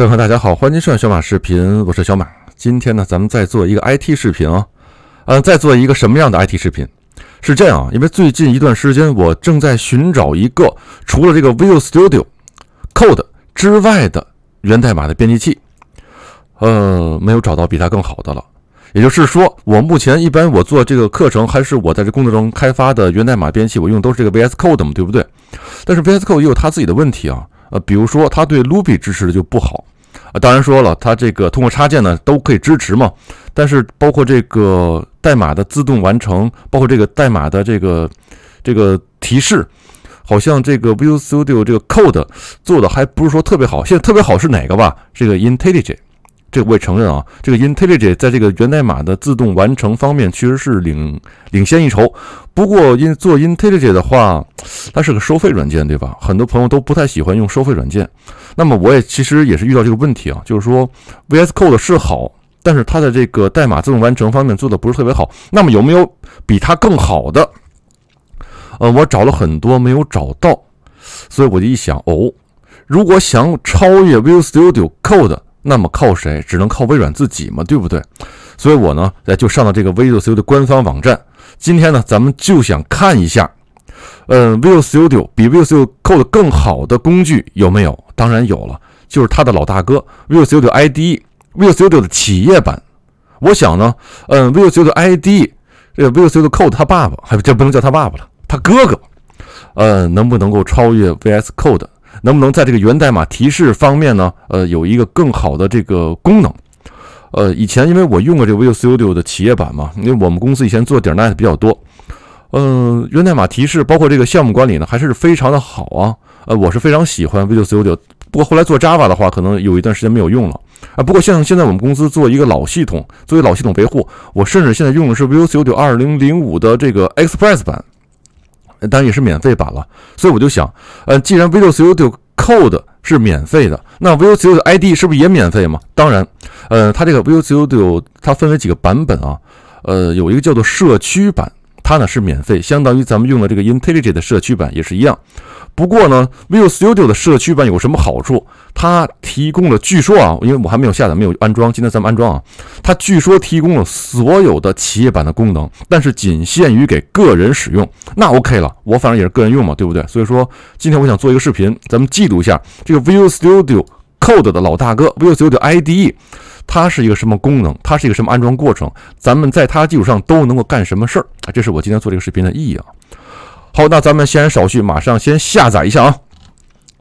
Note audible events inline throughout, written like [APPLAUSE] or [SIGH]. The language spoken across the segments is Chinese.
各位朋友，大家好，欢迎收看小马视频，我是小马。今天呢，咱们再做一个 IT 视频啊，呃，再做一个什么样的 IT 视频？是这样啊，因为最近一段时间，我正在寻找一个除了这个 Visual Studio Code 之外的源代码的编辑器，呃，没有找到比它更好的了。也就是说，我目前一般我做这个课程，还是我在这工作中开发的源代码编辑器，我用都是这个 VS Code 嘛，对不对？但是 VS Code 也有它自己的问题啊。呃，比如说它对 Luby 支持的就不好，啊，当然说了，它这个通过插件呢都可以支持嘛，但是包括这个代码的自动完成，包括这个代码的这个这个提示，好像这个 Visual Studio 这个 Code 做的还不是说特别好，现在特别好是哪个吧？这个 IntelliJ。这个我也承认啊，这个 IntelliJ 在这个源代码的自动完成方面其实是领领先一筹。不过，因做 IntelliJ 的话，它是个收费软件，对吧？很多朋友都不太喜欢用收费软件。那么，我也其实也是遇到这个问题啊，就是说，VS Code 是好，但是它的这个代码自动完成方面做的不是特别好。那么，有没有比它更好的？呃，我找了很多，没有找到，所以我就一想，哦，如果想超越 v i e u Studio Code。那么靠谁？只能靠微软自己嘛，对不对？所以，我呢，哎，就上了这个 Visual Studio 的官方网站。今天呢，咱们就想看一下，呃，Visual Studio 比 Visual Code 更好的工具有没有？当然有了，就是它的老大哥 Visual Studio ID，Visual Studio 的企业版。我想呢，呃，Visual Studio ID，呃，Visual Code 它爸爸，还这不能叫他爸爸了，他哥哥，呃，能不能够超越 VS Code？能不能在这个源代码提示方面呢？呃，有一个更好的这个功能。呃，以前因为我用过这个 Visual Studio 的企业版嘛，因为我们公司以前做 .NET 比较多。嗯，源代码提示包括这个项目管理呢，还是非常的好啊。呃，我是非常喜欢 Visual Studio。不过后来做 Java 的话，可能有一段时间没有用了。啊，不过像现在我们公司做一个老系统，作为老系统维护，我甚至现在用的是 Visual Studio 2005的这个 Express 版。当然也是免费版了，所以我就想，呃，既然 Visual Studio Code 是免费的，那 Visual Studio ID 是不是也免费嘛？当然，呃，它这个 Visual Studio 它分为几个版本啊，呃，有一个叫做社区版，它呢是免费，相当于咱们用的这个 IntelliJ 的社区版也是一样。不过呢，Visual Studio 的社区版有什么好处？它提供了，据说啊，因为我还没有下载，没有安装。今天咱们安装啊，它据说提供了所有的企业版的功能，但是仅限于给个人使用。那 OK 了，我反正也是个人用嘛，对不对？所以说，今天我想做一个视频，咱们记录一下这个 Visual Studio Code 的老大哥 Visual Studio IDE，它是一个什么功能？它是一个什么安装过程？咱们在它基础上都能够干什么事儿？这是我今天做这个视频的意义啊。好，那咱们先手续，马上先下载一下啊！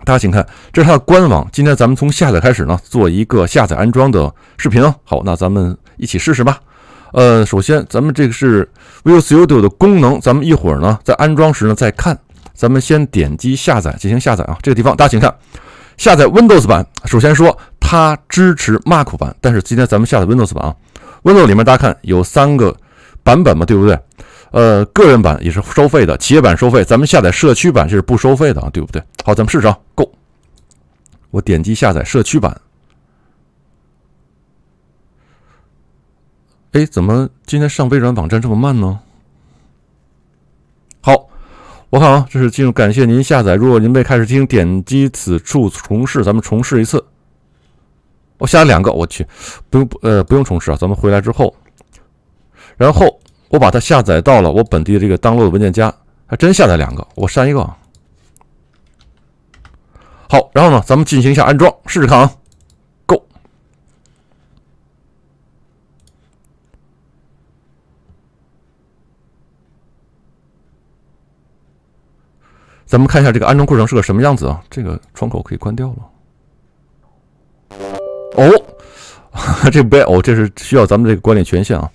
大家请看，这是它的官网。今天咱们从下载开始呢，做一个下载安装的视频。好，那咱们一起试试吧。呃，首先咱们这个是 Visual Studio 的功能，咱们一会儿呢在安装时呢再看。咱们先点击下载进行下载啊！这个地方大家请看，下载 Windows 版。首先说它支持 Mac 版，但是今天咱们下载 Windows 版啊。Windows 里面大家看有三个版本嘛，对不对？呃，个人版也是收费的，企业版收费。咱们下载社区版，这是不收费的啊，对不对？好，咱们试试啊。Go，我点击下载社区版。哎，怎么今天上微软网站这么慢呢？好，我看啊，这是进入。感谢您下载。如果您未开始听，点击此处重试。咱们重试一次。我下了两个，我去，不用，呃，不用重试啊。咱们回来之后，然后。我把它下载到了我本地的这个当路的文件夹，还真下载两个，我删一个。好，然后呢，咱们进行一下安装，试试看啊。Go，咱们看一下这个安装过程是个什么样子啊？这个窗口可以关掉了。哦，[LAUGHS] 这不哦，这是需要咱们这个管理权限啊。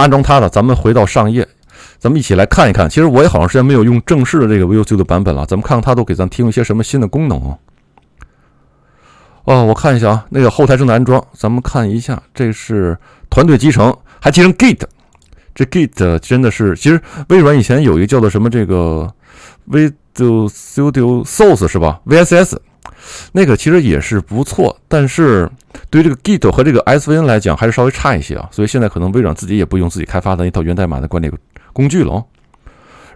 安装它了，咱们回到上页，咱们一起来看一看。其实我也好长时间没有用正式的这个 Visual Studio 版本了。咱们看看它都给咱提供一些什么新的功能啊？哦，我看一下啊，那个后台正在安装，咱们看一下，这是团队集成，还集成 Git。这 Git 真的是，其实微软以前有一个叫做什么这个 Visual Studio Source 是吧？VSS。那个其实也是不错，但是对这个 Git 和这个 SVN 来讲还是稍微差一些啊。所以现在可能微软自己也不用自己开发的一套源代码的管理工具了哦。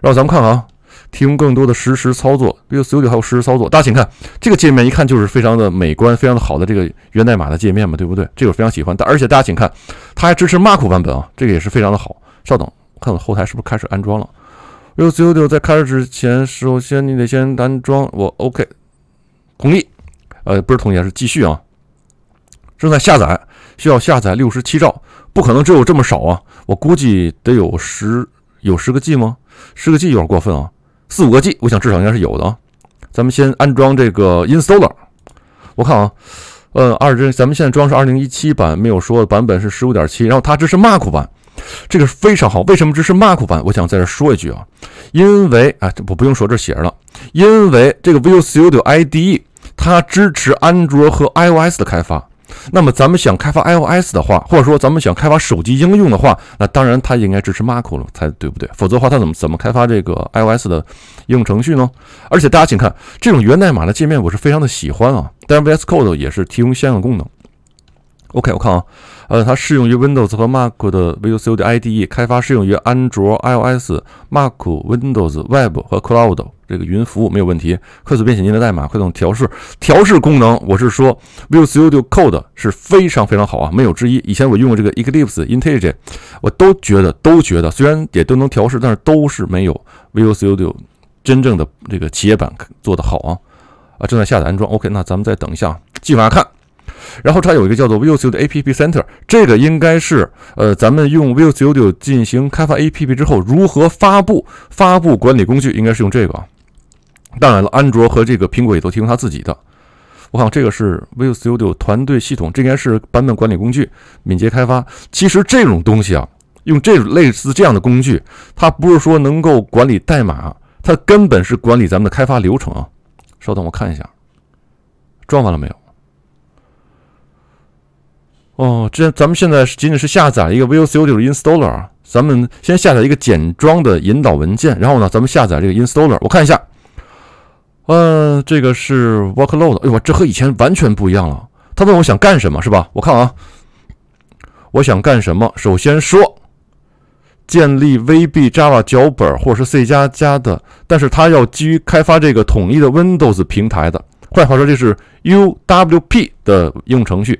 然后咱们看啊，提供更多的实时操作，Visual Studio 还有实时操作。大家请看这个界面，一看就是非常的美观、非常的好的这个源代码的界面嘛，对不对？这个我非常喜欢。但而且大家请看，它还支持 m a r k 版本啊，这个也是非常的好。稍等，看我后台是不是开始安装了。Visual Studio 在开始之前，首先你得先安装。我 OK。同意，呃，不是同意，是继续啊。正在下载，需要下载六十七兆，不可能只有这么少啊！我估计得有十，有十个 G 吗？十个 G 有点过分啊，四五个 G，我想至少应该是有的啊。咱们先安装这个 Installer。我看啊，呃，二这，咱们现在装是二零一七版，没有说版本是十五点七，然后它支持 Mark 版，这个非常好。为什么支持 Mark 版？我想在这说一句啊，因为啊，我不用说，这写着了，因为这个 Visual Studio IDE。它支持安卓和 iOS 的开发，那么咱们想开发 iOS 的话，或者说咱们想开发手机应用的话，那当然它应该支持 Mac OS 才对不对？否则的话，它怎么怎么开发这个 iOS 的应用程序呢？而且大家请看，这种源代码的界面，我是非常的喜欢啊！当然 VS Code 也是提供相应的功能。OK，我看啊，呃，它适用于 Windows 和 Mac 的 Visual IDE 开发，适用于安卓、iOS、Mac、Windows、Web 和 Cloud 这个云服务没有问题。快速编写您的代码，快速调试，调试功能，我是说 Visual Studio Code 是非常非常好啊，没有之一。以前我用过这个 Eclipse、IntelliJ，我都觉得都觉得虽然也都能调试，但是都是没有 Visual Studio 真正的这个企业版做的好啊啊，正在下载安装。OK，那咱们再等一下，继续往下看。然后它有一个叫做 Visual Studio 的 App Center，这个应该是呃，咱们用 Visual Studio 进行开发 App 之后，如何发布、发布管理工具，应该是用这个。当然了，安卓和这个苹果也都提供它自己的。我看这个是 Visual Studio 团队系统，这应该是版本管理工具、敏捷开发。其实这种东西啊，用这种类似这样的工具，它不是说能够管理代码，它根本是管理咱们的开发流程啊。稍等，我看一下，装完了没有？哦，这咱们现在是仅仅是下载一个 v i s u l Studio Installer 啊。咱们先下载一个简装的引导文件，然后呢，咱们下载这个 Installer。我看一下，呃，这个是 Workload。哎呦这和以前完全不一样了。他问我想干什么是吧？我看啊，我想干什么？首先说建立 VB Java 脚本或者是 C 加加的，但是它要基于开发这个统一的 Windows 平台的。换句话说，这是 UWP 的应用程序。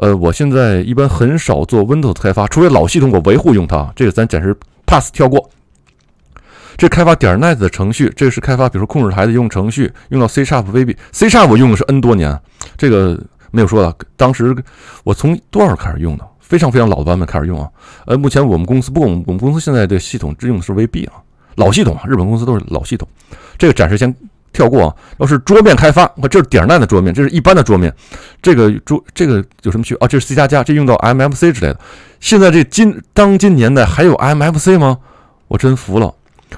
呃，我现在一般很少做 Windows 开发，除非老系统我维护用它，这个咱暂时 pass 跳过。这开发点儿 n e t 的程序，这个是开发，比如说控制台的应用程序，用到 C Sharp VB C Sharp 我用的是 N 多年，这个没有说了。当时我从多少开始用的？非常非常老的版本开始用啊。呃，目前我们公司，不过我们公司现在的系统只用的是 VB 啊，老系统啊，日本公司都是老系统，这个暂时先。跳过啊！要是桌面开发，我这是点儿 net 的桌面，这是一般的桌面。这个桌这个有什么区啊？这是 C 加加，这用到 m m c 之类的。现在这今当今年代还有 m m c 吗？我真服了。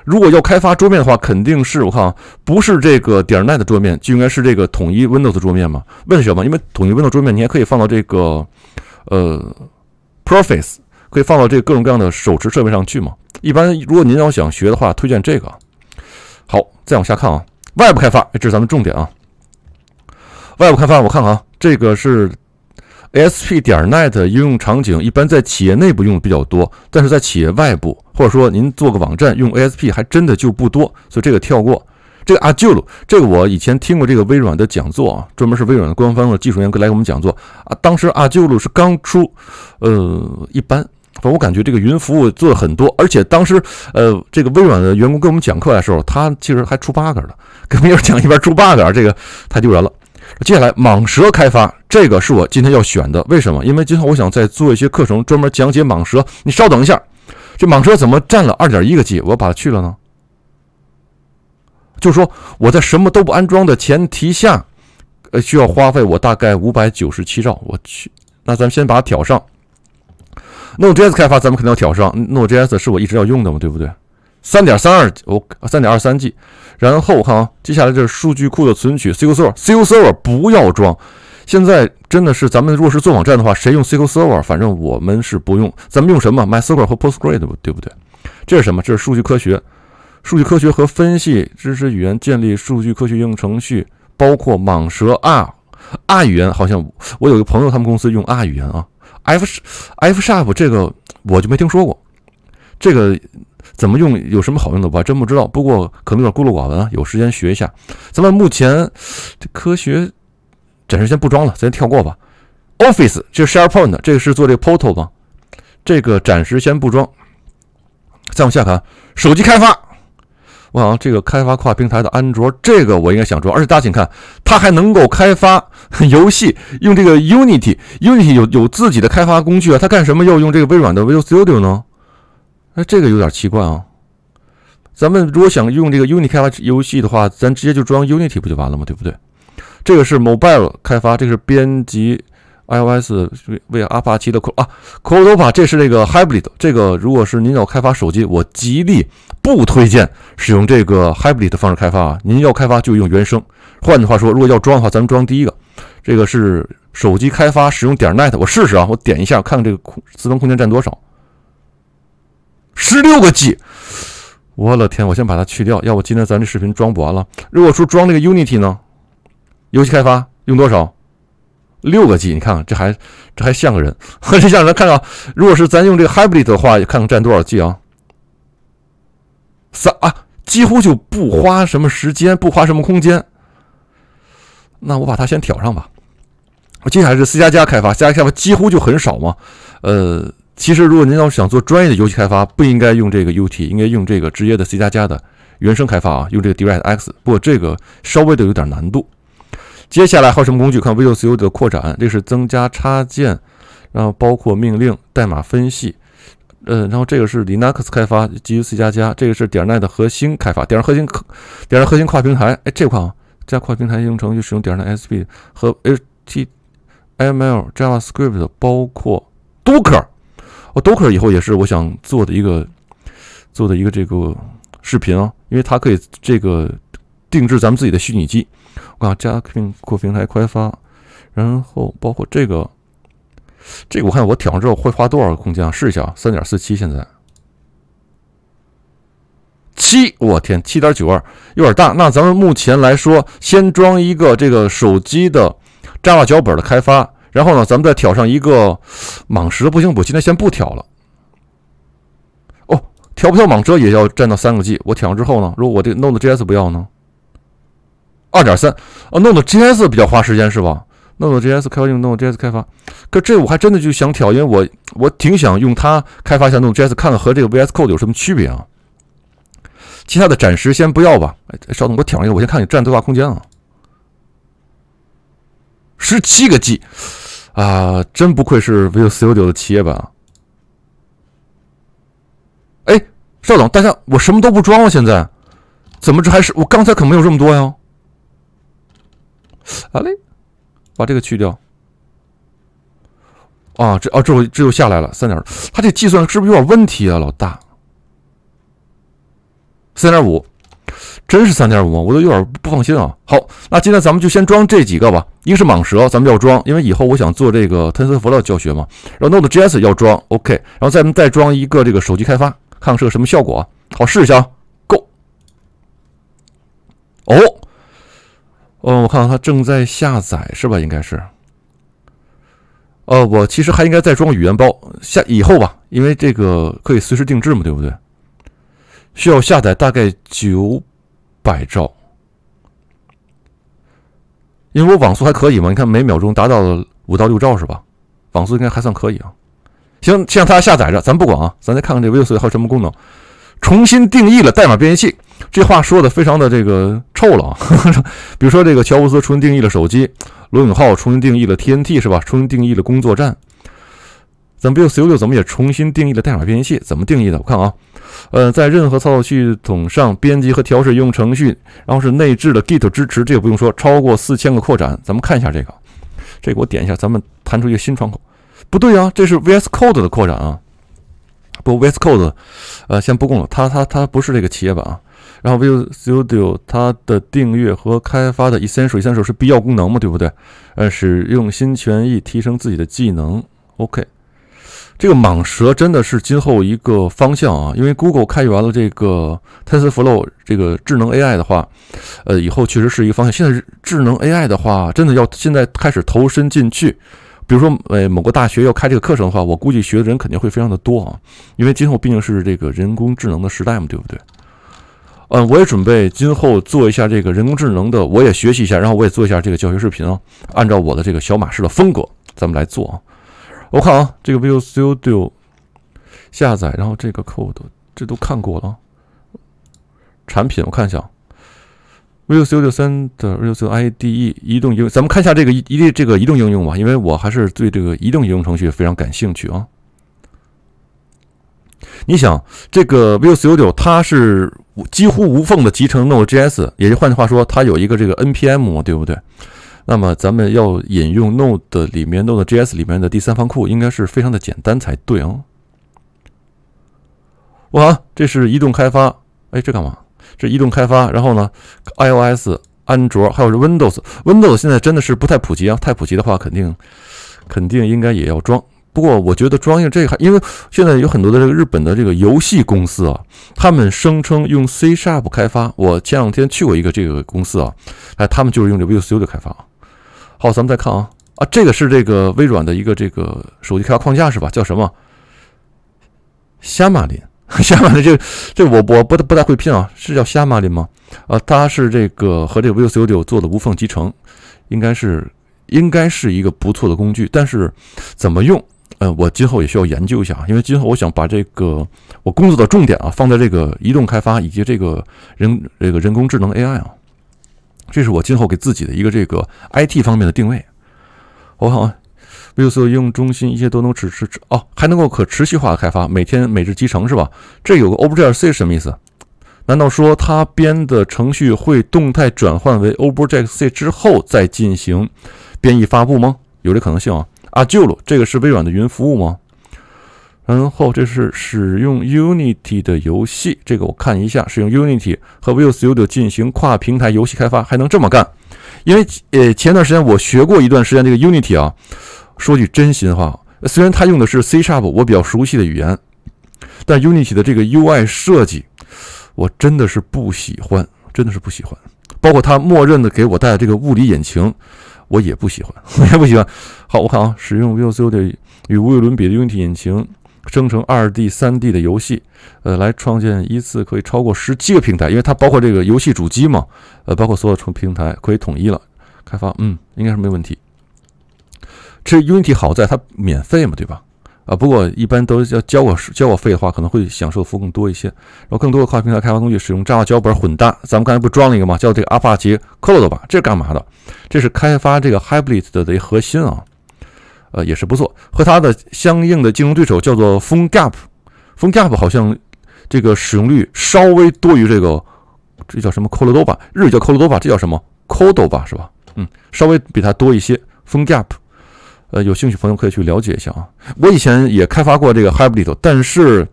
如果要开发桌面的话，肯定是我看啊，不是这个点儿 net 的桌面，就应该是这个统一 Windows 桌面嘛？为什么？因为统一 Windows 桌面你还可以放到这个呃 p r o f a c e 可以放到这个各种各样的手持设备上去嘛。一般如果您要想学的话，推荐这个。好，再往下看啊。外部开发，这是咱们重点啊！外部开发，我看看啊，这个是 ASP 点 NET 应用场景，一般在企业内部用的比较多，但是在企业外部，或者说您做个网站用 ASP，还真的就不多，所以这个跳过。这个 Aspul，这个我以前听过，这个微软的讲座啊，专门是微软的官方的技术员来给我们讲座啊，当时 Aspul 是刚出，呃，一般。我感觉这个云服务做的很多，而且当时，呃，这个微软的员工给我们讲课的时候，他其实还出 bug 的，跟别人讲一边出 bug，这个太丢人了。接下来蟒蛇开发，这个是我今天要选的，为什么？因为今后我想再做一些课程，专门讲解蟒蛇。你稍等一下，这蟒蛇怎么占了二点一个 G？我把它去了呢？就说我在什么都不安装的前提下，呃，需要花费我大概五百九十七兆。我去，那咱们先把它挑上。Node.js 开发咱们肯定要挑上，Node.js 是我一直要用的嘛，对不对？三点三二 G，我三点二三 G。然后看啊，接下来就是数据库的存取，SQL Server，SQL Server 不要装。现在真的是咱们若是做网站的话，谁用 SQL Server？反正我们是不用，咱们用什么？MySQL 和 PostgreSQL，对不对？这是什么？这是数据科学，数据科学和分析，知识语言，建立数据科学应用程序，包括蟒蛇 R，R 语言好像我有一个朋友，他们公司用 R 语言啊。F F Sharp 这个我就没听说过，这个怎么用，有什么好用的，我还真不知道。不过可能有点孤陋寡闻啊，有时间学一下。咱们目前这科学暂时先不装了，咱先跳过吧。Office 这个 SharePoint 这个是做这个 Portal 吧，这个暂时先不装。再往下看，手机开发。我想这个开发跨平台的安卓，这个我应该想装，而且大家请看，它还能够开发 [LAUGHS] 游戏，用这个 Unity，Unity 有有自己的开发工具啊。它干什么要用这个微软的 Visual Studio 呢？哎，这个有点奇怪啊。咱们如果想用这个 Unity 开发游戏的话，咱直接就装 Unity 不就完了吗？对不对？这个是 Mobile 开发，这个是编辑。iOS 为阿帕奇的库啊，Cordova，这是那个 h y b r i d 这个如果是您要开发手机，我极力不推荐使用这个 h y b r i d 的方式开发啊。您要开发就用原生。换句话说，如果要装的话，咱们装第一个，这个是手机开发使用点 net，我试试啊，我点一下，看看这个空，自动空间占多少，十六个 G，我了天，我先把它去掉，要不今天咱这视频装不完了。如果说装那个 Unity 呢，游戏开发用多少？六个 G，你看看这还这还像个人，[LAUGHS] 这像人。看到，如果是咱用这个 h y b r i d 的话，看看占多少 G 啊？三啊，几乎就不花什么时间，不花什么空间。那我把它先挑上吧。我接下来是 C 加加开发，C 加加开发几乎就很少嘛。呃，其实如果您要想做专业的游戏开发，不应该用这个 UT，应该用这个职业的 C 加加的原生开发啊，用这个 DirectX。不过这个稍微的有点难度。接下来还有什么工具？看 Visual Studio 的扩展，这是增加插件，然后包括命令、代码分析。呃，然后这个是 Linux 开发，基于 C 加加。这个是 .NET 核心开发点 e 核心点 e 核心跨平台。哎，这块啊，加跨平台应用程序使用 .NET SP 和 HTML、JavaScript，包括 Docker。哦，Docker 以后也是我想做的一个做的一个这个视频啊，因为它可以这个定制咱们自己的虚拟机。我刚加平库平台开发，然后包括这个，这个我看我挑上之后会花多少空间啊？试一下啊，三点四七现在七，我天，七点九二有点大。那咱们目前来说，先装一个这个手机的 Java 脚本的开发，然后呢，咱们再挑上一个蟒蛇不行我今天先不挑了。哦，挑不挑蟒蛇也要占到三个 G，我挑上之后呢，如果我这弄的 JS 不要呢？二点三啊，弄的 JS 比较花时间是吧？弄的 JS 开发弄的 j s 开发，可这我还真的就想挑，因为我我挺想用它开发一下弄 JS，看看和这个 VS Code 有什么区别啊。其他的暂时先不要吧。哎，稍等，我挑一个，我先看你占多大空间啊？十七个 G 啊，真不愧是 VS t o d o 的企业版啊。哎，邵总，大家我什么都不装啊，现在怎么这还是我刚才可没有这么多呀？好嘞，把这个去掉。啊，这啊，这又这又下来了三点它他这计算是不是有点问题啊，老大？三点五，真是三点五吗？我都有点不放心啊。好，那今天咱们就先装这几个吧。一个是蟒蛇，咱们要装，因为以后我想做这个 TensorFlow 的教学嘛。然后 NodeJS 要装，OK。然后咱们再装一个这个手机开发，看看是个什么效果啊？好，试一下啊，Go。哦。哦，我看到它正在下载，是吧？应该是。哦，我其实还应该再装语言包，下以后吧，因为这个可以随时定制嘛，对不对？需要下载大概九百兆，因为我网速还可以嘛。你看，每秒钟达到了五到六兆，是吧？网速应该还算可以啊。行，先让它下载着，咱不管啊，咱再看看这 Windows 还有什么功能。重新定义了代码编译器，这话说的非常的这个臭了。啊！[LAUGHS] 比如说，这个乔布斯重新定义了手机，罗永浩重新定义了 TNT 是吧？重新定义了工作站。咱们 l s c o d o 怎么也重新定义了代码编译器？怎么定义的？我看啊，呃，在任何操作系统上编辑和调试应用程序，然后是内置的 Git 支持，这个不用说，超过四千个扩展。咱们看一下这个，这个我点一下，咱们弹出一个新窗口。不对啊，这是 VS Code 的扩展啊。不，VS Code，呃，先不供了，它它它不是这个企业版啊，然后 Visual Studio，它的订阅和开发的 Essential Essential 是必要功能嘛？对不对？呃，使用心全意提升自己的技能。OK，这个蟒蛇真的是今后一个方向啊！因为 Google 开源了这个 Tensor Flow 这个智能 AI 的话，呃，以后确实是一个方向。现在智能 AI 的话，真的要现在开始投身进去。比如说，呃，某个大学要开这个课程的话，我估计学的人肯定会非常的多啊，因为今后毕竟是这个人工智能的时代嘛，对不对？嗯，我也准备今后做一下这个人工智能的，我也学习一下，然后我也做一下这个教学视频啊，按照我的这个小马式的风格，咱们来做啊。我看啊，这个 Visual Studio 下载，然后这个 code 这都看过了，产品我看一下。v i a l Studio 3的 v i a l Studio IDE 移动应，咱们看一下这个移移这个移动应用吧，因为我还是对这个移动应用程序非常感兴趣啊。你想，这个 v i a l Studio 它是几乎无缝的集成 Node.js，也就换句话说，它有一个这个 NPM，对不对？那么咱们要引用 Node 里面 Node.js 里面的第三方库，应该是非常的简单才对哦。哇，这是移动开发，哎，这干嘛？这移动开发，然后呢，iOS、安卓，还有是 Windows，Windows 现在真的是不太普及啊！太普及的话，肯定肯定应该也要装。不过我觉得装一下这还，因为现在有很多的这个日本的这个游戏公司啊，他们声称用 C Sharp 开发。我前两天去过一个这个公司啊，哎，他们就是用这 Visual Studio 开发。好，咱们再看啊啊，这个是这个微软的一个这个手机开发框架是吧？叫什么？虾马林，虾 [LAUGHS] 麻的这这我我不不太会拼啊，是叫虾马的吗？啊，它是这个和这个 Visual Studio 做的无缝集成，应该是应该是一个不错的工具。但是怎么用，呃，我今后也需要研究一下，因为今后我想把这个我工作的重点啊放在这个移动开发以及这个人这个人工智能 AI 啊，这是我今后给自己的一个这个 IT 方面的定位。我好。v i 说应用中心，一些都能支持哦，还能够可持续化的开发，每天每日集成是吧？这有个 Objective C 是什么意思？难道说它编的程序会动态转换为 Objective C 之后再进行编译发布吗？有这可能性啊阿旧了，这个是微软的云服务吗？然后这是使用 Unity 的游戏，这个我看一下，使用 Unity 和 Visual Studio 进行跨平台游戏开发，还能这么干？因为呃，前段时间我学过一段时间这个 Unity 啊。说句真心话，虽然他用的是 C Sharp，我比较熟悉的语言，但 Unity 的这个 UI 设计，我真的是不喜欢，真的是不喜欢。包括他默认的给我带这个物理引擎，我也不喜欢，[LAUGHS] 我也不喜欢。好，我看啊，使用 Visual Studio 与无与伦比的 Unity 引擎生成 2D、3D 的游戏，呃，来创建一次可以超过十七个平台，因为它包括这个游戏主机嘛，呃，包括所有成平台可以统一了开发，嗯，应该是没问题。这 Unity 好在它免费嘛，对吧？啊，不过一般都要交个交个费的话，可能会享受的服务更多一些。然后更多的跨平台开发工具使用 Java 脚本混搭。咱们刚才不装了一个吗？叫这个 a p a c h o r d o a 这是干嘛的？这是开发这个 Hybrid 的的核心啊，呃，也是不错。和它的相应的竞争对手叫做 PhoneGap，PhoneGap 好像这个使用率稍微多于这个这叫什么 c o r d o a 吧？日语叫 Cordova，这叫什么 Cordova 吧？是吧？嗯，稍微比它多一些 PhoneGap。呃，有兴趣朋友可以去了解一下啊。我以前也开发过这个 h y b r i d 但是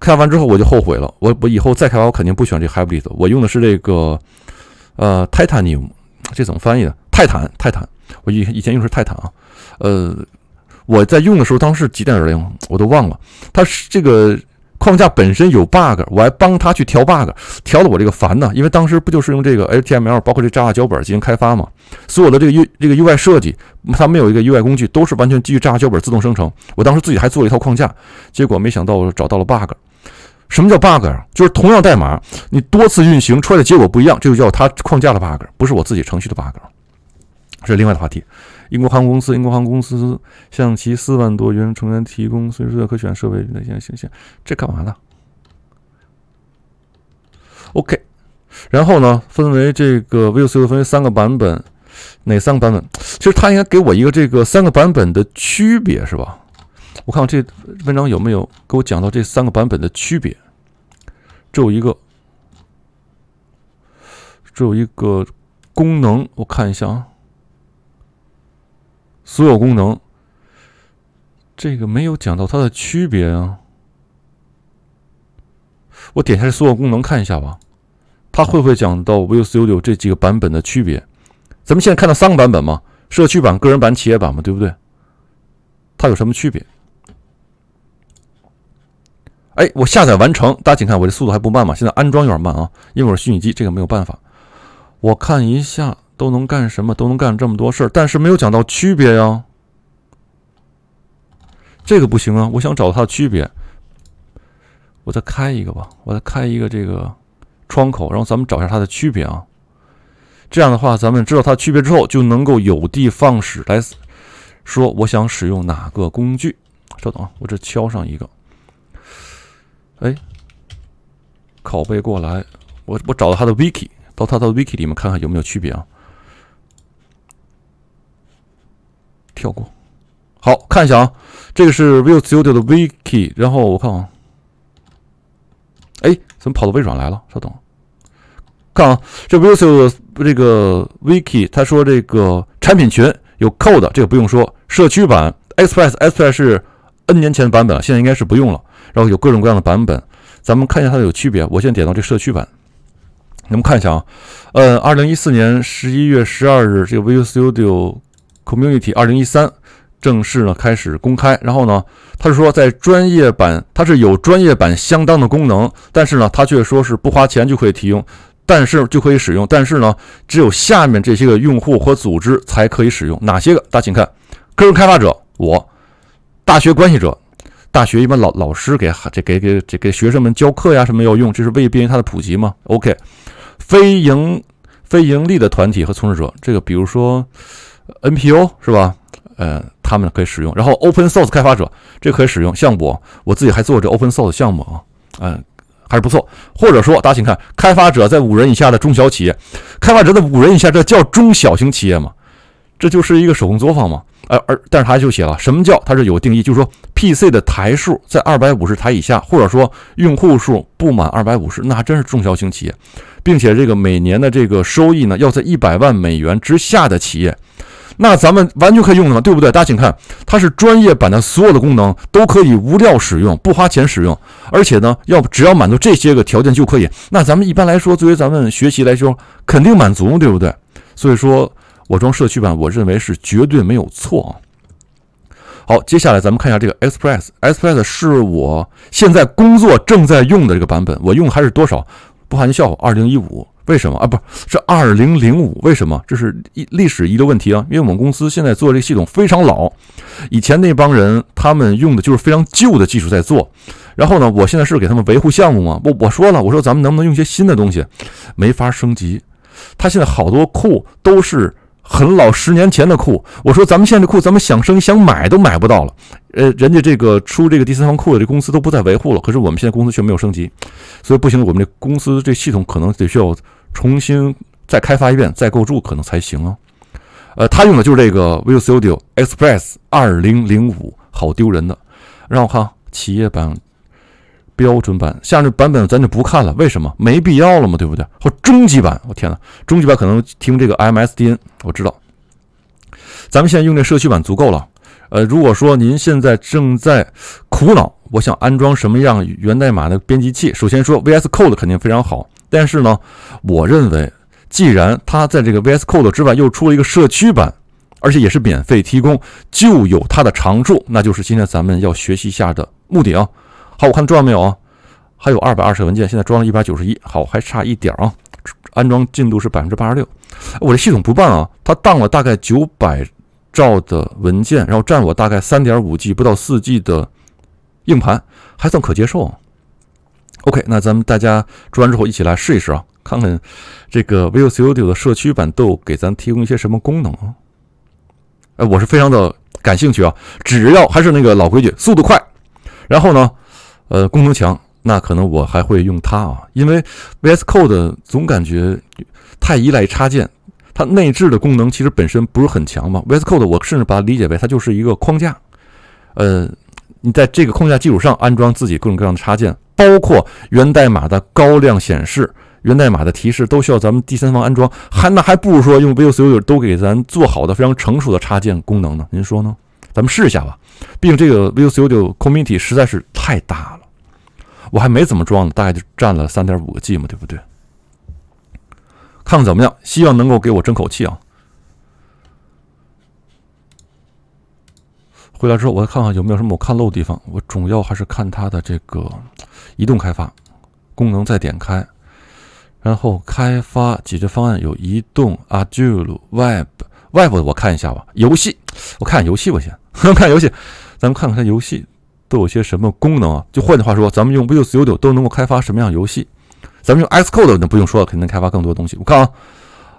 开发完之后我就后悔了。我我以后再开发，我肯定不选这 h y b r i d 我用的是这个呃 Titanium，这怎么翻译的？泰坦，泰坦。我以以前用的是泰坦啊。呃，我在用的时候，当时几点零，我都忘了。它是这个。框架本身有 bug，我还帮他去调 bug，调的我这个烦呢。因为当时不就是用这个 HTML，包括这 Java 脚本进行开发嘛，所有的这个 UI 这个 u 设计，它没有一个 UI 工具，都是完全基于 Java 脚本自动生成。我当时自己还做了一套框架，结果没想到我找到了 bug。什么叫 bug？啊？就是同样代码，你多次运行出来的结果不一样，这就叫它框架的 bug，不是我自己程序的 bug，这是另外的话题。英国航空公司，英国航空公司向其四万多员成员提供随时可选设备。那行行行，这干嘛呢？OK，然后呢，分为这个 v i n d w 分为三个版本，哪三个版本？其实他应该给我一个这个三个版本的区别是吧？我看看这文章有没有给我讲到这三个版本的区别。只有一个，只有一个功能，我看一下啊。所有功能，这个没有讲到它的区别啊。我点下所有功能看一下吧，它会不会讲到 Visual Studio 这几个版本的区别？咱们现在看到三个版本嘛，社区版、个人版、企业版嘛，对不对？它有什么区别？哎，我下载完成，大家请看，我这速度还不慢嘛。现在安装有点慢啊，因为我是虚拟机，这个没有办法。我看一下。都能干什么？都能干这么多事儿，但是没有讲到区别呀，这个不行啊！我想找它的区别，我再开一个吧，我再开一个这个窗口，然后咱们找一下它的区别啊。这样的话，咱们知道它的区别之后，就能够有的放矢来说，我想使用哪个工具。稍等啊，我这敲上一个，哎，拷贝过来，我我找到它的 wiki，到它的 wiki 里面看看有没有区别啊。跳过，好看一下啊，这个是 Visual Studio 的 Wiki，然后我看啊，哎，怎么跑到微软来了？稍等，看啊，这 Visual 这个 Wiki，他说这个产品群有 Code，这个不用说，社区版 Express，Express 是 N 年前的版本现在应该是不用了，然后有各种各样的版本，咱们看一下它的有区别。我现在点到这社区版，你们看一下啊，呃，二零一四年十一月十二日，这个 Visual Studio。Community 二零一三正式呢开始公开，然后呢，他是说在专业版它是有专业版相当的功能，但是呢，他却说是不花钱就可以提供，但是就可以使用，但是呢，只有下面这些个用户和组织才可以使用。哪些个？大家请看：个人开发者，我；大学关系者，大学一般老老师给这给给这给学生们教课呀，什么要用？这是为便于它的普及吗？OK，非营非盈利的团体和从事者，这个比如说。n p o 是吧？呃，他们可以使用。然后，open source 开发者这可以使用项目，我自己还做这 open source 项目啊，嗯，还是不错。或者说，大家请看，开发者在五人以下的中小企业，开发者的五人以下，这叫中小型企业吗？这就是一个手工作坊吗？呃，而但是他就写了什么叫他是有定义，就是说 PC 的台数在二百五十台以下，或者说用户数不满二百五十，那真是中小型企业，并且这个每年的这个收益呢要在一百万美元之下的企业。那咱们完全可以用的嘛，对不对？大家请看，它是专业版的，所有的功能都可以无料使用，不花钱使用。而且呢，要只要满足这些个条件就可以。那咱们一般来说，作为咱们学习来说，肯定满足，对不对？所以说，我装社区版，我认为是绝对没有错。好，接下来咱们看一下这个 Express。Express 是我现在工作正在用的这个版本，我用还是多少？不含笑，二零一五。为什么啊？不是二零零五？为什么？这是一历史遗留问题啊！因为我们公司现在做这个系统非常老，以前那帮人他们用的就是非常旧的技术在做。然后呢，我现在是给他们维护项目嘛。我我说了，我说咱们能不能用些新的东西？没法升级。他现在好多库都是。很老，十年前的库。我说咱们现在库，咱们想升、想买都买不到了。呃，人家这个出这个第三方库的这公司都不再维护了，可是我们现在公司却没有升级，所以不行，我们这公司这系统可能得需要重新再开发一遍，再构筑可能才行啊。呃，他用的就是这个 Visual Studio Express 2005，好丢人的。让我看企业版。标准版，下面版本咱就不看了，为什么？没必要了嘛，对不对？或终极版，我天哪，终极版可能提供这个 MSDN，我知道。咱们现在用这社区版足够了。呃，如果说您现在正在苦恼，我想安装什么样源代码的编辑器？首先说 VS Code 肯定非常好，但是呢，我认为既然它在这个 VS Code 之外又出了一个社区版，而且也是免费提供，就有它的长处，那就是今天咱们要学习一下的目的啊。好，我看装了没有啊？还有二百二十个文件，现在装了一百九十一，好，还差一点儿啊。安装进度是百分之八十六。我这系统不办啊，它当了大概九百兆的文件，然后占我大概三点五 G 不到四 G 的硬盘，还算可接受。OK，那咱们大家装完之后一起来试一试啊，看看这个 Visual Studio 的社区版都给咱提供一些什么功能啊？哎，我是非常的感兴趣啊。只要还是那个老规矩，速度快，然后呢？呃，功能强，那可能我还会用它啊，因为 VS Code 总感觉太依赖插件，它内置的功能其实本身不是很强嘛。VS Code 我甚至把它理解为它就是一个框架，呃，你在这个框架基础上安装自己各种各样的插件，包括源代码的高亮显示、源代码的提示，都需要咱们第三方安装，还那还不如说用 Visual Studio 都给咱做好的非常成熟的插件功能呢，您说呢？咱们试一下吧，毕竟这个 Visual Studio Community 实在是太大了，我还没怎么装呢，大概就占了三点五个 G 嘛，对不对？看看怎么样，希望能够给我争口气啊！回来之后我看看有没有什么我看漏的地方，我主要还是看它的这个移动开发功能，再点开，然后开发解决方案有移动、a r d u l e Web。外部的我看一下吧，游戏我看看游戏吧先，[LAUGHS] 看游戏，咱们看看它游戏都有些什么功能啊？就换句话说，咱们用 Windows U D 都能够开发什么样游戏？咱们用 Xcode 那不用说了，肯定开发更多东西。我看啊，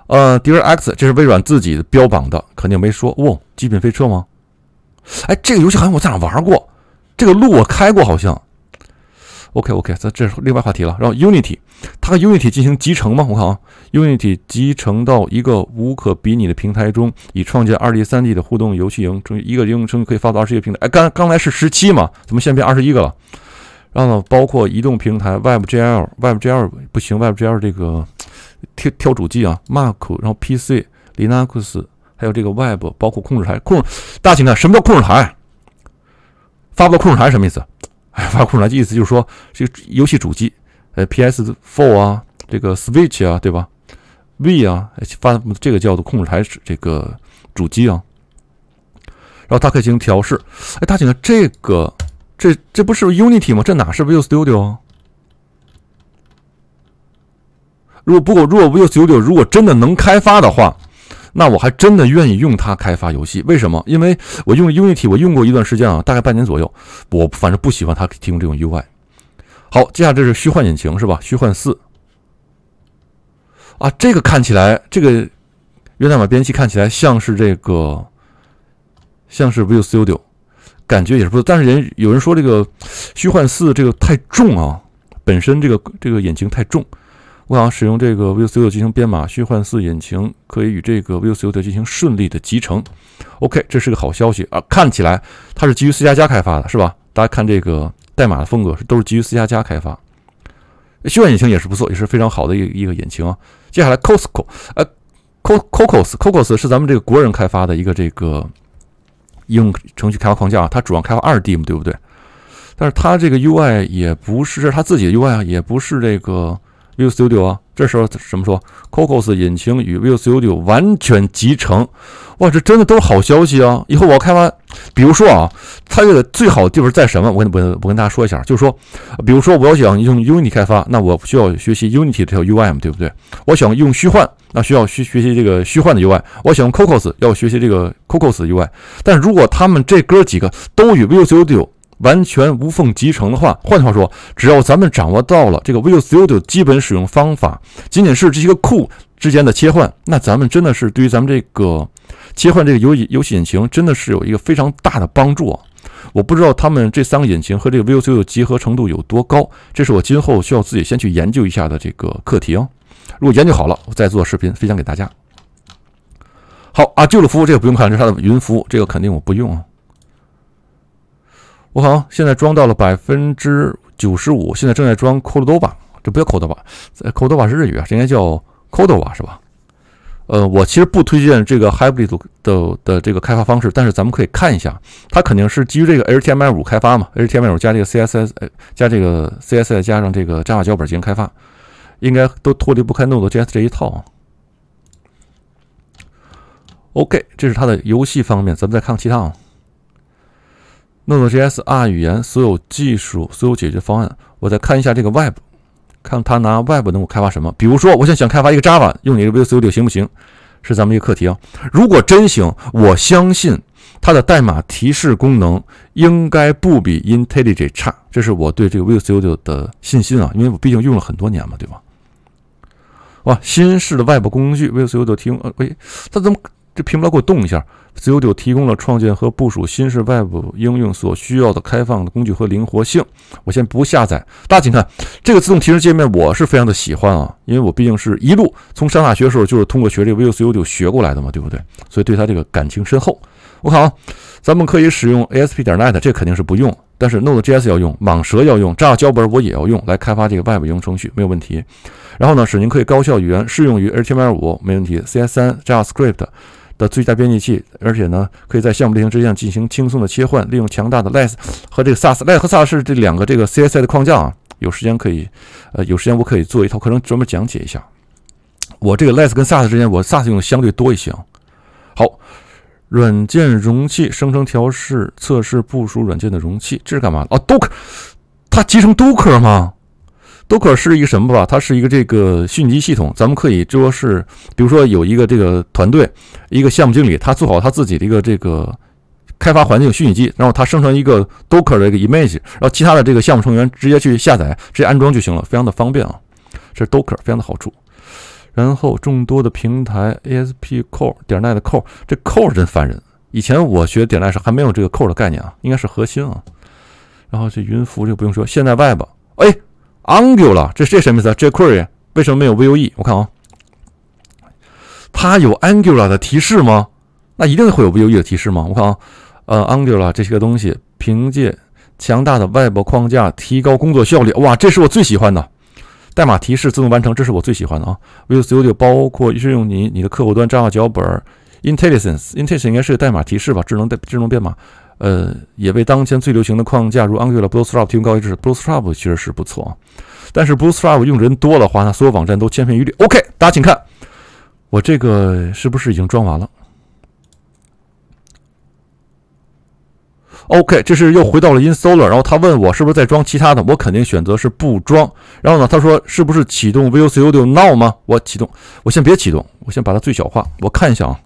呃，Dear X 这是微软自己标榜的，肯定没说哦，极品飞车吗？哎，这个游戏好像我在哪玩过，这个路我开过好像。OK OK，这这是另外话题了，然后 Unity。它和 Unity 进行集成吗？我看啊，Unity 集成到一个无可比拟的平台中，以创建 2D、3D 的互动游戏。营一个应用程序可以发到二十一个平台。哎，刚刚才是十七嘛，怎么现变二十一个了？然后呢，包括移动平台、WebGL、WebGL 不行，WebGL 这个跳跳主机啊，Mac，然后 PC、Linux，还有这个 Web，包括控制台控。大型的，什么叫控制台？发到控制台什么意思？哎，发控制台的意思就是说这个游戏主机。哎，P.S. Four 啊，这个 Switch 啊，对吧？V 啊，发这个叫做控制台，这个主机啊，然后它可以进行调试。哎，大家看这个，这这不是 Unity 吗？这哪是 Visual Studio？啊？如果不过，如果 Visual Studio 如果真的能开发的话，那我还真的愿意用它开发游戏。为什么？因为我用 Unity，我用过一段时间啊，大概半年左右，我反正不喜欢它提供这种 UI。好，接下来这是虚幻引擎是吧？虚幻四啊，这个看起来这个源代码编辑看起来像是这个像是 Visual Studio，感觉也是不。但是人有人说这个虚幻四这个太重啊，本身这个这个引擎太重。我想使用这个 Visual Studio 进行编码，虚幻四引擎可以与这个 Visual Studio 进行顺利的集成。OK，这是个好消息啊！看起来它是基于 C 加加开发的是吧？大家看这个。代码的风格是都是基于 C 加加开发，虚幻引擎也是不错，也是非常好的一一个引擎啊。接下来 Cocos，s 呃，Cocos Cocos 是咱们这个国人开发的一个这个应用程序开发框架，它主要开发二 D 嘛，对不对？但是它这个 UI 也不是，它自己的 UI 啊，也不是这个。Visual Studio 啊，这时候怎么说？Cocos 引擎与 Visual Studio 完全集成，哇，这真的都是好消息啊！以后我开发，比如说啊，它这个最好的地方在什么？我跟不我跟大家说一下，就是说，比如说我要想用 Unity 开发，那我需要学习 Unity 这条 UI 嘛，对不对？我想用虚幻，那需要学学习这个虚幻的 UI；我想用 Cocos，要学习这个 Cocos 的 UI。但如果他们这哥几个都与 Visual Studio。完全无缝集成的话，换句话说，只要咱们掌握到了这个 Visual Studio 基本使用方法，仅仅是这些个库之间的切换，那咱们真的是对于咱们这个切换这个游游戏引擎，真的是有一个非常大的帮助。我不知道他们这三个引擎和这个 Visual Studio 结合程度有多高，这是我今后需要自己先去研究一下的这个课题哦。如果研究好了，我再做视频分享给大家。好，啊，旧的服务这个不用看这是它的云服务，这个肯定我不用啊。我好，现在装到了百分之九十五，现在正在装 Cordova，这不叫 Cordova，在 Cordova 是日语啊，这应该叫 Cordova 是吧？呃，我其实不推荐这个 Hybrid 的的这个开发方式，但是咱们可以看一下，它肯定是基于这个 HTML5 开发嘛，HTML5 加这个 CSS，加这个 CSS 加上这个 Java 脚本进行开发，应该都脱离不开 Node.js 这一套。啊。OK，这是它的游戏方面，咱们再看其他。啊。Node.js R 语言所有技术所有解决方案，我再看一下这个 Web，看它拿 Web 能够开发什么。比如说，我想想开发一个 Java，用你的 Visual Studio 行不行？是咱们一个课题啊。如果真行，我相信它的代码提示功能应该不比 IntelliJ 差。这是我对这个 Visual Studio 的信心啊，因为我毕竟用了很多年嘛，对吧？哇，新式的外部工具 Visual Studio 提供，喂，它怎么？这屏幕给我动一下，C U D o 提供了创建和部署新式 Web 应用所需要的开放的工具和灵活性。我先不下载，大家请看这个自动提示界面，我是非常的喜欢啊，因为我毕竟是一路从上大学的时候就是通过学这个 Visual C U D o 学过来的嘛，对不对？所以对它这个感情深厚。我看啊，咱们可以使用 A S P 点 N E T，这肯定是不用；但是 Node J S 要用，蟒蛇要用，Java 脚本我也要用来开发这个 Web 应用程序，没有问题。然后呢，使您可以高效语言适用于 HTML 五，没问题；C S 三，Java Script。的最佳编辑器，而且呢，可以在项目类型之间进行轻松的切换，利用强大的 Less 和这个 Sass。Less 和 Sass 这两个这个 c s i 的框架啊。有时间可以，呃，有时间我可以做一套课程专门讲解一下。我这个 Less 跟 Sass 之间，我 Sass 用的相对多一些。好，软件容器生成、调试、测试、部署软件的容器，这是干嘛的？哦，Docker，它集成 Docker 吗？Docker 是一个什么吧？它是一个这个虚拟机系统。咱们可以说是，比如说有一个这个团队，一个项目经理，他做好他自己的一个这个开发环境虚拟机，然后他生成一个 Docker 的一个 image，然后其他的这个项目成员直接去下载，直接安装就行了，非常的方便啊。这是 Docker 非常的好处。然后众多的平台，ASP Core 点 Net Core，这 Core 真烦人。以前我学点 Net 是还没有这个 Core 的概念啊，应该是核心啊。然后这云服就不用说，现在 Web 哎。Angular，这这什么意思啊？这 query 为什么没有 Vue？我看啊，它有 Angular 的提示吗？那一定会有 Vue 的提示吗？我看啊，呃，Angular 这些个东西，凭借强大的 Web 框架提高工作效率。哇，这是我最喜欢的代码提示自动完成，这是我最喜欢的啊。Visual Studio 包括运用你你的客户端账号脚本 Intellisense，Intellisense 应该是代码提示吧？智能代智能编码。呃，也为当前最流行的框架如 Angular、Bootstrap 提供高一致。Bootstrap 其实是不错，但是 Bootstrap 用人多的话，那所有网站都千篇一律。OK，大家请看，我这个是不是已经装完了？OK，这是又回到了 Insole，r 然后他问我是不是在装其他的，我肯定选择是不装。然后呢，他说是不是启动 VLC t u d i o Now 吗？我启动，我先别启动，我先把它最小化，我看一下啊，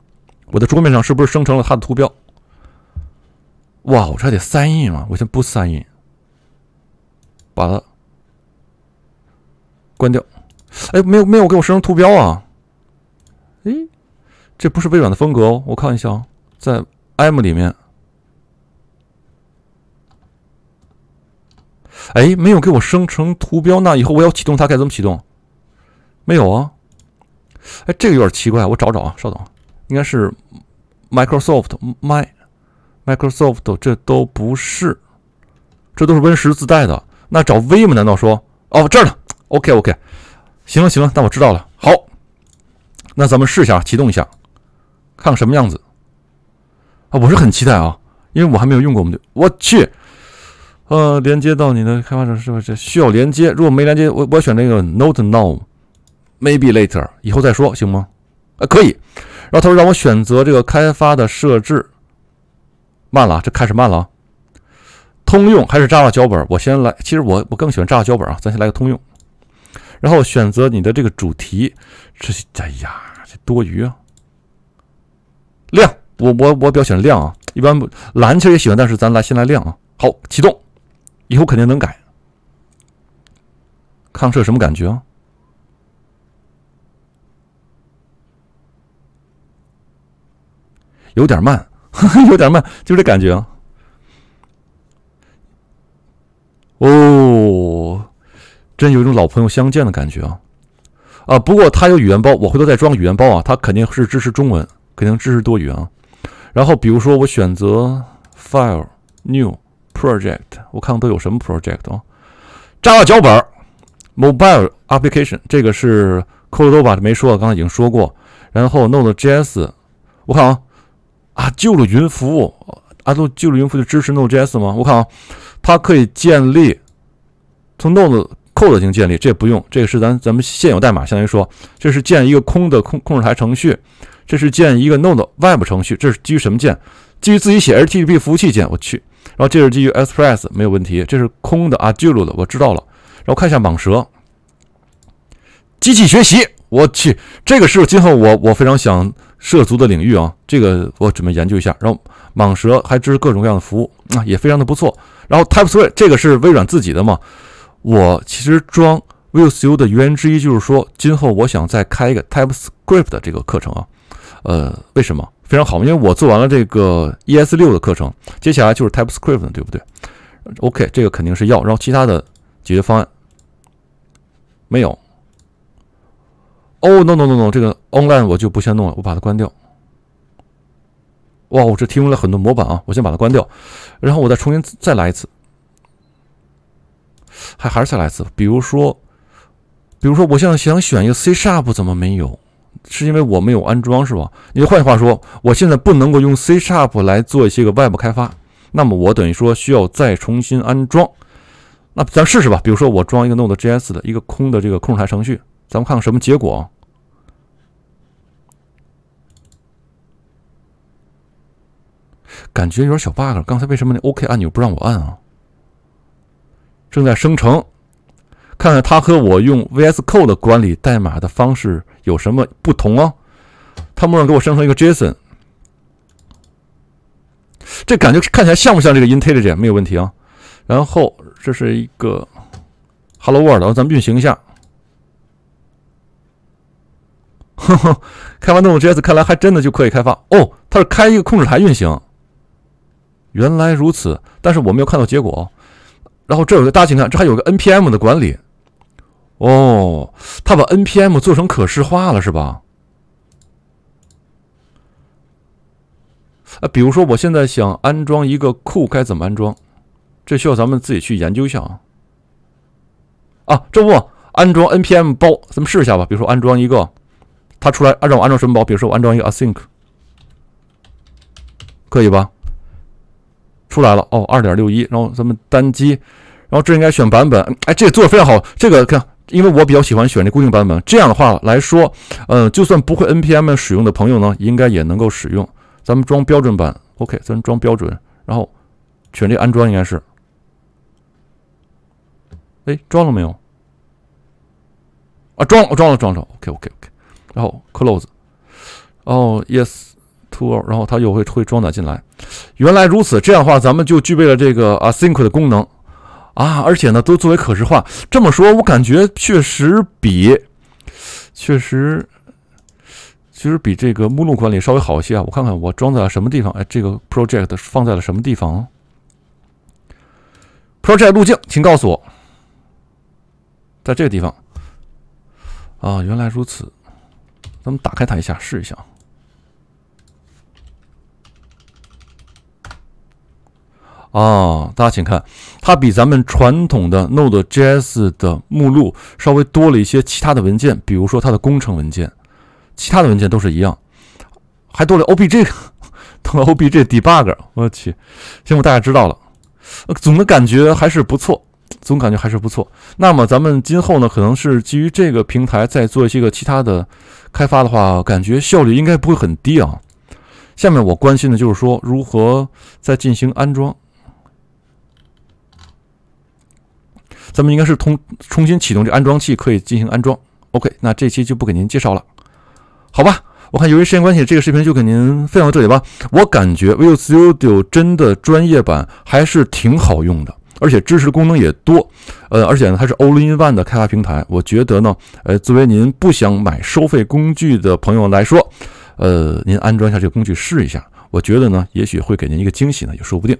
我的桌面上是不是生成了它的图标？哇，我差得三印啊，我先不三印，把它关掉。哎，没有没有给我生成图标啊！哎，这不是微软的风格哦！我看一下，在 M 里面。哎，没有给我生成图标，那以后我要启动它该怎么启动？没有啊！哎，这个有点奇怪，我找找啊，稍等，应该是 Microsoft My。Microsoft 这都不是，这都是 Win 十自带的。那找 V 吗？难道说哦这儿呢？OK OK，行了行了，那我知道了。好，那咱们试一下，启动一下，看看什么样子啊！我是很期待啊，因为我还没有用过。我们的。我去，呃，连接到你的开发者是不是？需要连接，如果没连接，我我选那个 Not e Now，Maybe Later，以后再说行吗？啊，可以。然后他说让我选择这个开发的设置。慢了，这开始慢了通用还是 Java 脚本？我先来。其实我我更喜欢 Java 脚本啊。咱先来个通用，然后选择你的这个主题。这哎呀，这多余啊！亮，我我我比较喜欢亮啊。一般蓝其实也喜欢，但是咱来先来亮啊。好，启动，以后肯定能改。看这什么感觉啊？有点慢。[LAUGHS] 有点慢，就这感觉啊！哦，真有种老朋友相见的感觉啊！啊，不过它有语言包，我回头再装语言包啊。它肯定是支持中文，肯定支持多语言。然后比如说我选择 File New Project，我看看都有什么 Project 啊。Java 脚本，Mobile Application，这个是 Code 突吧，没说，刚才已经说过。然后 Node JS，我看啊。啊，旧了云服务，啊，旧了云服务就支持 Node.js 吗？我看啊，它可以建立从 Node Code 型建立，这不用，这个是咱咱们现有代码，相当于说这是建一个空的控控制台程序，这是建一个 Node Web 程序，这是基于什么建？基于自己写 HTTP 服务器建，我去，然后这是基于 Express 没有问题，这是空的啊，旧了的，我知道了，然后看一下蟒蛇，机器学习，我去，这个是今后我我非常想。涉足的领域啊，这个我准备研究一下。然后蟒蛇还支持各种各样的服务啊，也非常的不错。然后 TypeScript 这个是微软自己的嘛？我其实装 Visual Studio 的原因之一就是说，今后我想再开一个 TypeScript 的这个课程啊。呃，为什么？非常好因为我做完了这个 ES6 的课程，接下来就是 TypeScript 对不对？OK，这个肯定是要。然后其他的解决方案没有。哦，no no no no，这个 online 我就不先弄了，我把它关掉。哇，我这提供了很多模板啊，我先把它关掉，然后我再重新再来一次，还还是再来一次。比如说，比如说，我现在想选一个 C sharp 怎么没有？是因为我没有安装是吧？你换句话说，我现在不能够用 C sharp 来做一些个 Web 开发，那么我等于说需要再重新安装。那咱试试吧，比如说我装一个 Node JS 的一个空的这个控制台程序，咱们看看什么结果。啊。感觉有点小 bug，刚才为什么那 OK 按钮不让我按啊？正在生成，看看它和我用 VS Code 管理代码的方式有什么不同啊？它默认给我生成一个 JSON，这感觉看起来像不像这个 IntelliJ？没有问题啊。然后这是一个 Hello World，然后咱们运行一下。哈哈，开发 Node.js 看来还真的就可以开发哦，它是开一个控制台运行。原来如此，但是我没有看到结果。然后这有个大屏看，这还有个 NPM 的管理哦，他把 NPM 做成可视化了是吧？啊，比如说我现在想安装一个库该怎么安装，这需要咱们自己去研究一下啊。啊，这不安装 NPM 包，咱们试一下吧。比如说安装一个，它出来安装我安装什么包？比如说我安装一个 async，可以吧？出来了哦，二点六一。然后咱们单击，然后这应该选版本。哎，这个做的非常好。这个看，因为我比较喜欢选这固定版本。这样的话来说，嗯，就算不会 npm 使用的朋友呢，应该也能够使用。咱们装标准版，OK，咱装标准。然后全力安装应该是，哎，装了没有？啊，装了，了，装了，装了 OK，OK，OK。然后 close。哦，yes。t o o l 然后它又会会装载进来。原来如此，这样的话咱们就具备了这个 Async 的功能啊！而且呢，都作为可视化。这么说，我感觉确实比确实其实比这个目录管理稍微好一些啊！我看看我装在了什么地方？哎，这个 Project 放在了什么地方？Project 路径，请告诉我，在这个地方啊！原来如此，咱们打开它一下试一下。啊，大家请看，它比咱们传统的 Node.js 的目录稍微多了一些其他的文件，比如说它的工程文件，其他的文件都是一样，还多了 obj [LAUGHS] 多了 obj debug。我去，行，我大概知道了，总的感觉还是不错，总感觉还是不错。那么咱们今后呢，可能是基于这个平台再做一些个其他的开发的话，感觉效率应该不会很低啊。下面我关心的就是说如何再进行安装。咱们应该是通重新启动这安装器，可以进行安装。OK，那这期就不给您介绍了，好吧？我看由于时间关系，这个视频就给您分享到这里吧。我感觉 v i s u Studio 真的专业版还是挺好用的，而且支持功能也多。呃，而且呢，它是 All-in-one 的开发平台。我觉得呢，呃，作为您不想买收费工具的朋友来说，呃，您安装一下这个工具试一下，我觉得呢，也许会给您一个惊喜呢，也说不定。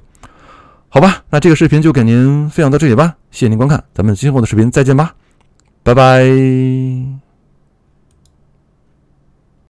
好吧，那这个视频就给您分享到这里吧，谢谢您观看，咱们今后的视频再见吧，拜拜。